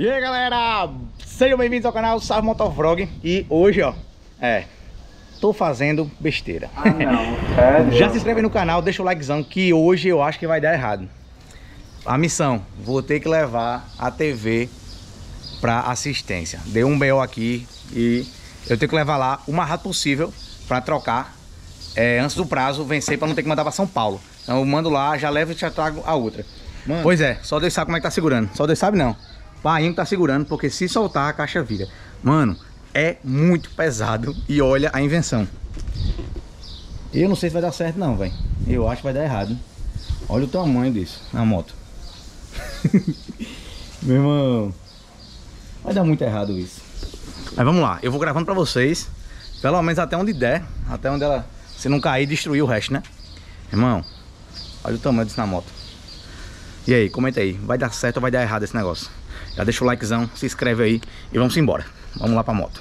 E aí galera, sejam bem-vindos ao canal Motor Motovlog E hoje ó, é, tô fazendo besteira Ah não, Já se inscreve no canal, deixa o likezão que hoje eu acho que vai dar errado A missão, vou ter que levar a TV pra assistência Deu um BO aqui e eu tenho que levar lá o mais rápido possível pra trocar é, Antes do prazo vencer pra não ter que mandar pra São Paulo Então eu mando lá, já levo e já trago a outra Mano. Pois é, só Deus sabe como é que tá segurando Só Deus sabe não Painho tá segurando, porque se soltar a caixa vira. Mano, é muito pesado e olha a invenção. Eu não sei se vai dar certo não, velho. Eu acho que vai dar errado. Olha o tamanho disso na moto. Meu irmão, vai dar muito errado isso. Mas vamos lá, eu vou gravando pra vocês, pelo menos até onde der, até onde ela, se não cair, destruir o resto, né? Irmão, olha o tamanho disso na moto. E aí, comenta aí, vai dar certo ou vai dar errado esse negócio? Já deixa o likezão, se inscreve aí e vamos embora. Vamos lá pra moto.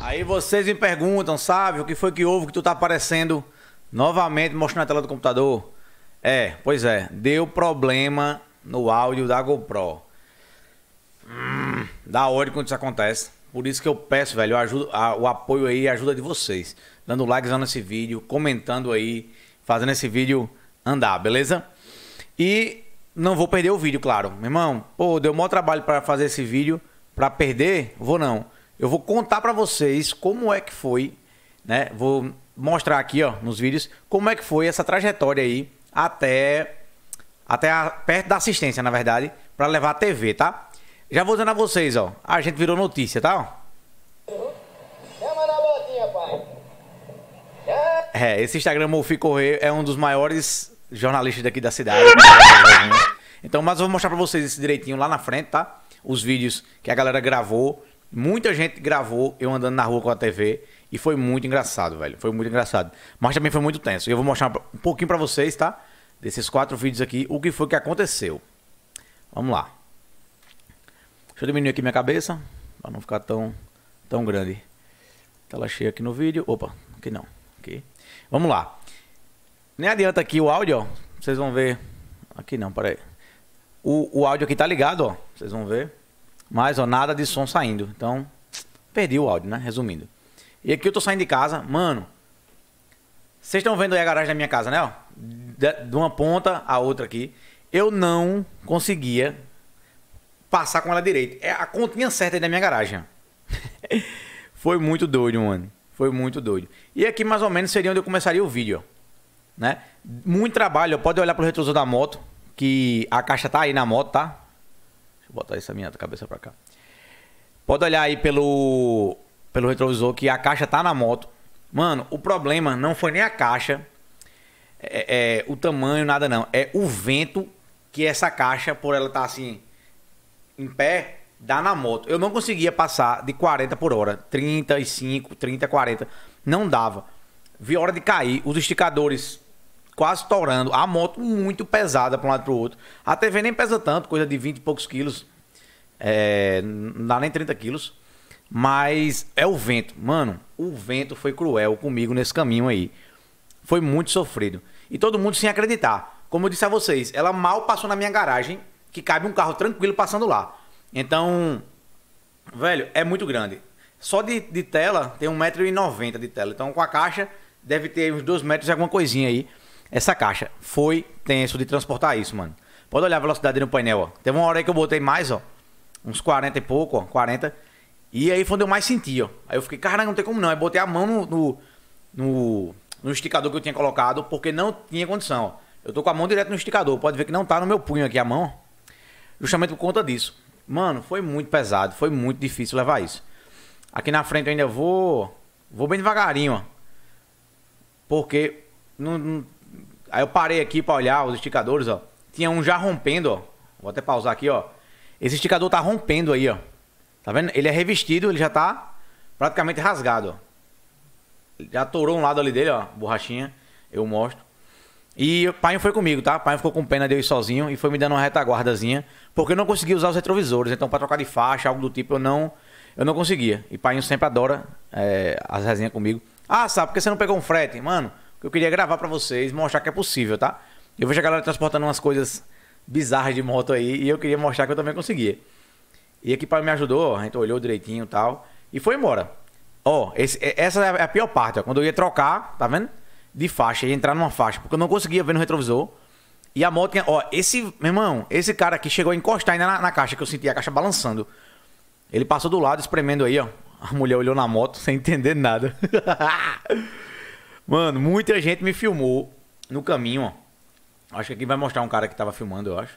Aí vocês me perguntam, sabe, o que foi que houve que tu tá aparecendo novamente mostrando a tela do computador? É, pois é, deu problema no áudio da GoPro. Hum, dá ódio quando isso acontece. Por isso que eu peço, velho, a, o apoio aí, a ajuda de vocês. Dando likes nesse vídeo, comentando aí, fazendo esse vídeo andar, beleza? E não vou perder o vídeo, claro. Meu irmão, pô, deu maior trabalho para fazer esse vídeo, para perder, vou não. Eu vou contar para vocês como é que foi, né? Vou mostrar aqui, ó, nos vídeos, como é que foi essa trajetória aí até até a, perto da assistência, na verdade, para levar a TV, tá? Já vou dizendo a vocês, ó. A gente virou notícia, tá? É, esse Instagram Mofi Correio é um dos maiores Jornalista daqui da cidade. Né? então, mas eu vou mostrar pra vocês esse direitinho lá na frente, tá? Os vídeos que a galera gravou. Muita gente gravou eu andando na rua com a TV. E foi muito engraçado, velho. Foi muito engraçado. Mas também foi muito tenso. E eu vou mostrar um pouquinho pra vocês, tá? Desses quatro vídeos aqui, o que foi que aconteceu. Vamos lá. Deixa eu diminuir aqui minha cabeça. Pra não ficar tão, tão grande. Tela cheia aqui no vídeo. Opa, aqui não. Aqui. Vamos lá. Nem adianta aqui o áudio, ó. Vocês vão ver. Aqui não, peraí. O, o áudio aqui tá ligado, ó. Vocês vão ver. Mas, ó, nada de som saindo. Então, perdi o áudio, né? Resumindo. E aqui eu tô saindo de casa. Mano, vocês estão vendo aí a garagem da minha casa, né? Ó, de, de uma ponta a outra aqui. Eu não conseguia passar com ela direito. É a continha certa aí da minha garagem. Foi muito doido, mano. Foi muito doido. E aqui mais ou menos seria onde eu começaria o vídeo, ó né? Muito trabalho, pode olhar pro retrovisor da moto, que a caixa tá aí na moto, tá? Deixa eu botar essa minha cabeça pra cá. Pode olhar aí pelo, pelo retrovisor que a caixa tá na moto. Mano, o problema não foi nem a caixa, é, é, o tamanho, nada não. É o vento que essa caixa, por ela estar tá assim, em pé, dá na moto. Eu não conseguia passar de 40 por hora. 35, 30, 40. Não dava. Vi hora de cair. Os esticadores quase torando. A moto muito pesada para um lado para o outro. A TV nem pesa tanto, coisa de 20 e poucos quilos. É, não dá nem 30 quilos. Mas é o vento. Mano, o vento foi cruel comigo nesse caminho aí. Foi muito sofrido. E todo mundo sem acreditar. Como eu disse a vocês, ela mal passou na minha garagem, que cabe um carro tranquilo passando lá. Então, velho, é muito grande. Só de, de tela, tem 1,90m de tela. Então, com a caixa, deve ter uns 2 metros e alguma coisinha aí. Essa caixa foi tenso de transportar isso, mano. Pode olhar a velocidade no painel, ó. Teve uma hora aí que eu botei mais, ó. Uns 40 e pouco, ó. 40. E aí foi onde eu mais senti, ó. Aí eu fiquei, caralho, não tem como não. Aí botei a mão no, no, no, no esticador que eu tinha colocado, porque não tinha condição, ó. Eu tô com a mão direto no esticador. Pode ver que não tá no meu punho aqui a mão. Justamente por conta disso. Mano, foi muito pesado. Foi muito difícil levar isso. Aqui na frente eu ainda vou... Vou bem devagarinho, ó. Porque... Não, não Aí eu parei aqui para olhar os esticadores, ó. Tinha um já rompendo, ó. Vou até pausar aqui, ó. Esse esticador tá rompendo aí, ó. Tá vendo? Ele é revestido, ele já tá praticamente rasgado, ó. Já atorou um lado ali dele, ó. Borrachinha. Eu mostro. E o pai foi comigo, tá? O pai ficou com pena de eu ir sozinho e foi me dando uma retaguardazinha. Porque eu não conseguia usar os retrovisores. Então, pra trocar de faixa, algo do tipo, eu não, eu não conseguia. E o pai sempre adora é, as resenhas comigo. Ah, sabe, por que você não pegou um frete? Mano, eu queria gravar para vocês, mostrar que é possível, tá? Eu vejo a galera transportando umas coisas bizarras de moto aí e eu queria mostrar que eu também conseguia. E aqui para me ajudou, a gente olhou direitinho e tal. E foi embora. Ó, é, essa é, é a pior parte, ó. Quando eu ia trocar, tá vendo? De faixa, ia entrar numa faixa, porque eu não conseguia ver no retrovisor. E a moto Ó, esse. Meu irmão, esse cara aqui chegou a encostar ainda na, na caixa, que eu senti a caixa balançando. Ele passou do lado, espremendo aí, ó. A mulher olhou na moto sem entender nada. Mano, muita gente me filmou no caminho, ó. Acho que aqui vai mostrar um cara que tava filmando, eu acho.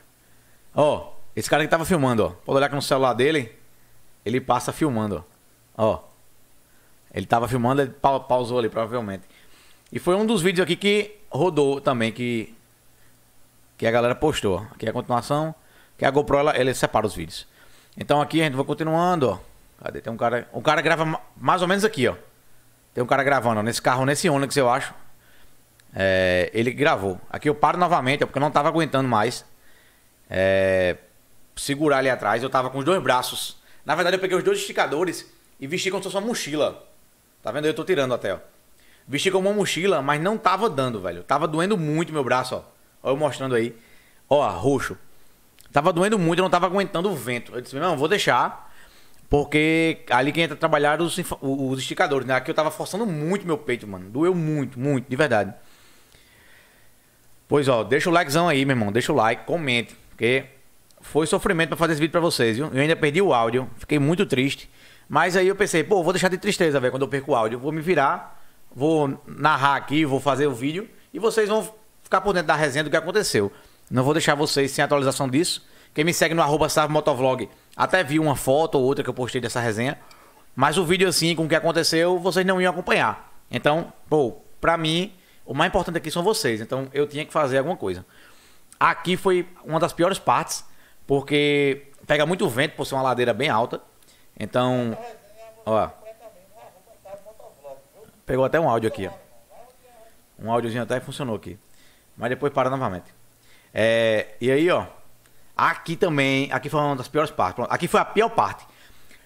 Ó, esse cara que tava filmando, ó. Pode olhar aqui no celular dele, ele passa filmando, ó. Ó. Ele tava filmando, ele pa pausou ali, provavelmente. E foi um dos vídeos aqui que rodou também, que, que a galera postou. Aqui é a continuação, que a GoPro, ela, ela separa os vídeos. Então aqui a gente vai continuando, ó. Cadê? Tem um cara... O cara grava mais ou menos aqui, ó. Tem um cara gravando, nesse carro, nesse Onix, eu acho. É, ele gravou. Aqui eu paro novamente, é porque eu não tava aguentando mais. É, segurar ali atrás, eu tava com os dois braços. Na verdade, eu peguei os dois esticadores e vesti como se fosse uma mochila. Tá vendo? Eu tô tirando até, ó. Vesti como uma mochila, mas não tava dando, velho. Tava doendo muito meu braço, ó. Olha eu mostrando aí. Ó, roxo. Tava doendo muito, eu não tava aguentando o vento. Eu disse, não, vou deixar. Porque ali quem entra a trabalhar os, os esticadores, né? Aqui eu tava forçando muito meu peito, mano. Doeu muito, muito, de verdade. Pois ó, deixa o likezão aí, meu irmão. Deixa o like, comente. Porque foi sofrimento para fazer esse vídeo pra vocês, viu? Eu ainda perdi o áudio, fiquei muito triste. Mas aí eu pensei, pô, vou deixar de tristeza, velho, quando eu perco o áudio. Vou me virar, vou narrar aqui, vou fazer o vídeo. E vocês vão ficar por dentro da resenha do que aconteceu. Não vou deixar vocês sem atualização disso. Quem me segue no arroba Motovlog até vi uma foto ou outra que eu postei dessa resenha. Mas o vídeo, assim, com o que aconteceu, vocês não iam acompanhar. Então, pô, pra mim, o mais importante aqui são vocês. Então, eu tinha que fazer alguma coisa. Aqui foi uma das piores partes, porque pega muito vento por ser uma ladeira bem alta. Então, ó. Pegou até um áudio aqui, ó. Um áudiozinho até funcionou aqui. Mas depois para novamente. É, e aí, ó. Aqui também, aqui foi uma das piores partes. Aqui foi a pior parte.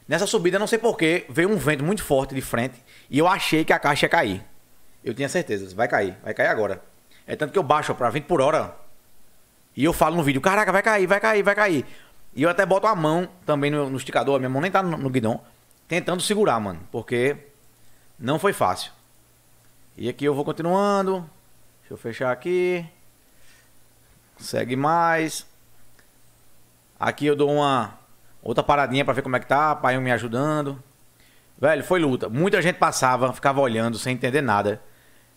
Nessa subida, não sei porquê, veio um vento muito forte de frente e eu achei que a caixa ia cair. Eu tinha certeza, vai cair, vai cair agora. É tanto que eu baixo para 20 por hora e eu falo no vídeo, caraca, vai cair, vai cair, vai cair. E eu até boto a mão também no, no esticador, a minha mão nem tá no, no guidão, tentando segurar, mano, porque não foi fácil. E aqui eu vou continuando. Deixa eu fechar aqui. Segue mais. Aqui eu dou uma outra paradinha para ver como é que tá, pai me ajudando. Velho, foi luta. Muita gente passava, ficava olhando sem entender nada.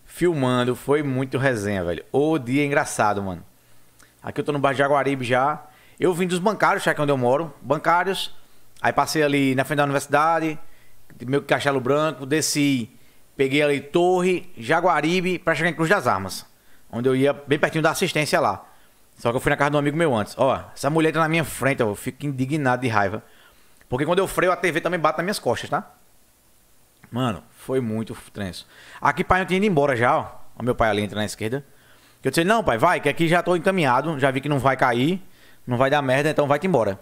Filmando, foi muito resenha, velho. O dia engraçado, mano. Aqui eu tô no bairro de Jaguaribe já. Eu vim dos bancários, já que é onde eu moro. Bancários. Aí passei ali na frente da universidade, meu Cachelo Branco, desci, peguei ali Torre, Jaguaribe, para chegar em Cruz das Armas, onde eu ia bem pertinho da assistência lá. Só que eu fui na casa de um amigo meu antes. Ó, essa mulher tá na minha frente, eu fico indignado de raiva. Porque quando eu freio, a TV também bate nas minhas costas, tá? Mano, foi muito trenso. Aqui, pai, eu tinha ido embora já, ó. ó meu pai ali entra na esquerda. Eu disse, não, pai, vai, que aqui já tô encaminhado, já vi que não vai cair, não vai dar merda, então vai-te embora.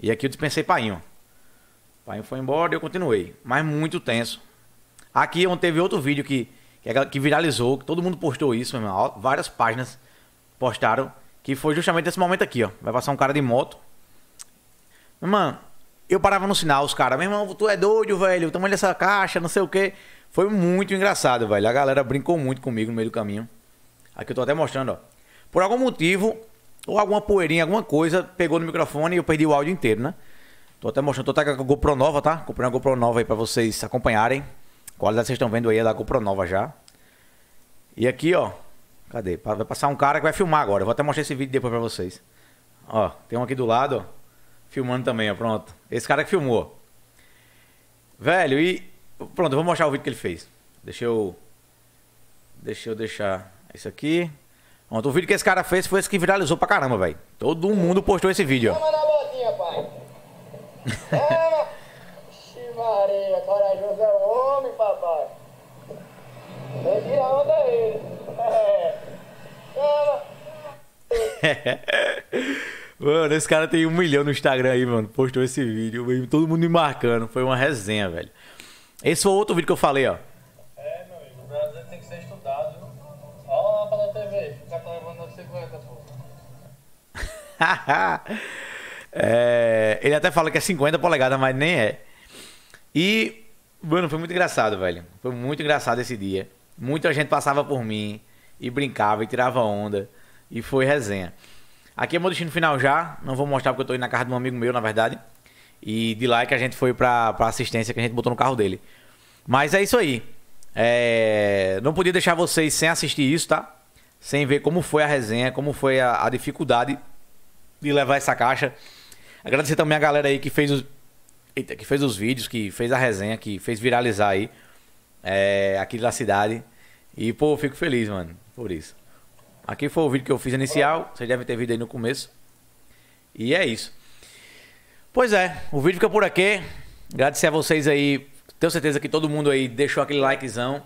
E aqui eu dispensei ó pai foi embora e eu continuei. Mas muito tenso. Aqui onde teve outro vídeo que, que, que viralizou, que todo mundo postou isso, meu irmão. Várias páginas postaram que foi justamente esse momento aqui, ó. Vai passar um cara de moto. Mano, eu parava no sinal, os caras, meu irmão, tu é doido, velho, o tamanho dessa caixa, não sei o quê. Foi muito engraçado, velho. A galera brincou muito comigo no meio do caminho. Aqui eu tô até mostrando, ó. Por algum motivo, ou alguma poeirinha, alguma coisa, pegou no microfone e eu perdi o áudio inteiro, né? Tô até mostrando, tô até com a GoPro nova, tá? Comprei uma GoPro nova aí pra vocês acompanharem. qualidade vocês estão vendo aí é da GoPro nova já. E aqui, ó, Cadê? Vai passar um cara que vai filmar agora. Eu vou até mostrar esse vídeo depois pra vocês. Ó, tem um aqui do lado, ó. Filmando também, ó. Pronto. Esse cara que filmou. Velho, e. Pronto, eu vou mostrar o vídeo que ele fez. Deixa eu. Deixa eu deixar isso aqui. Pronto, o vídeo que esse cara fez foi esse que viralizou pra caramba, velho. Todo mundo postou esse vídeo, ó. Bolinha, pai. é, Maria, corajoso é o homem, papai. Vem é que onda dele. É mano, esse cara tem um milhão no Instagram aí, mano. Postou esse vídeo, todo mundo me marcando. Foi uma resenha, velho. Esse foi outro vídeo que eu falei, ó. É, meu amigo, o Brasil tem que ser estudado. Olha lá pra TV, o cara tá levando 950, pô. é, ele até fala que é 50 polegadas, mas nem é. E, mano, foi muito engraçado, velho. Foi muito engraçado esse dia. Muita gente passava por mim e brincava e tirava onda. E foi resenha. Aqui é meu destino final já. Não vou mostrar porque eu tô indo na casa de um amigo meu, na verdade. E de lá é que a gente foi pra, pra assistência que a gente botou no carro dele. Mas é isso aí. É... Não podia deixar vocês sem assistir isso, tá? Sem ver como foi a resenha, como foi a, a dificuldade de levar essa caixa. Agradecer também a galera aí que fez os. Eita, que fez os vídeos, que fez a resenha, que fez viralizar aí. É... Aqui da cidade. E, pô, fico feliz, mano por isso. Aqui foi o vídeo que eu fiz inicial, vocês devem ter visto aí no começo. E é isso. Pois é, o vídeo fica por aqui. Agradecer a vocês aí. Tenho certeza que todo mundo aí deixou aquele likezão.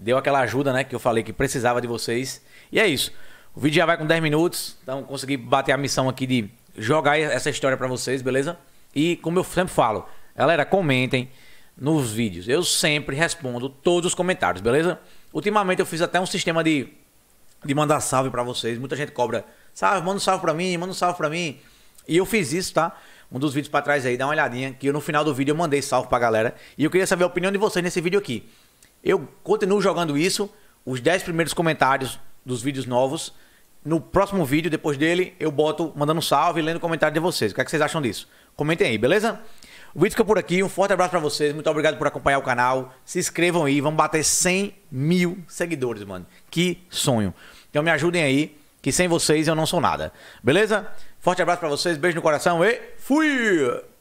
Deu aquela ajuda, né? Que eu falei que precisava de vocês. E é isso. O vídeo já vai com 10 minutos. Então consegui bater a missão aqui de jogar essa história para vocês, beleza? E como eu sempre falo, galera, comentem nos vídeos. Eu sempre respondo todos os comentários, beleza? Ultimamente eu fiz até um sistema de, de mandar salve para vocês. Muita gente cobra, salve, manda um salve pra mim, manda um salve pra mim. E eu fiz isso, tá? Um dos vídeos para trás aí, dá uma olhadinha, que eu, no final do vídeo eu mandei salve pra galera. E eu queria saber a opinião de vocês nesse vídeo aqui. Eu continuo jogando isso, os 10 primeiros comentários dos vídeos novos. No próximo vídeo, depois dele, eu boto mandando salve e lendo o comentário de vocês. O que, é que vocês acham disso? Comentem aí, beleza? O vídeo fica por aqui. Um forte abraço para vocês. Muito obrigado por acompanhar o canal. Se inscrevam aí. Vamos bater 100 mil seguidores, mano. Que sonho. Então me ajudem aí, que sem vocês eu não sou nada. Beleza? Forte abraço para vocês. Beijo no coração e fui!